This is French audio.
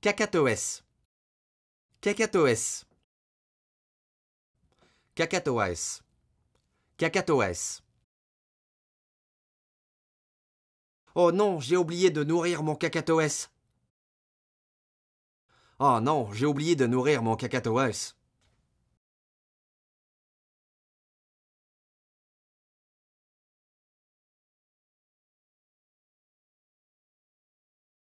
Cacatoès. Cacatoès. Cacatoès. Cacatoès. Oh non, j'ai oublié de nourrir mon cacatoès. Oh non, j'ai oublié de nourrir mon cacatoès.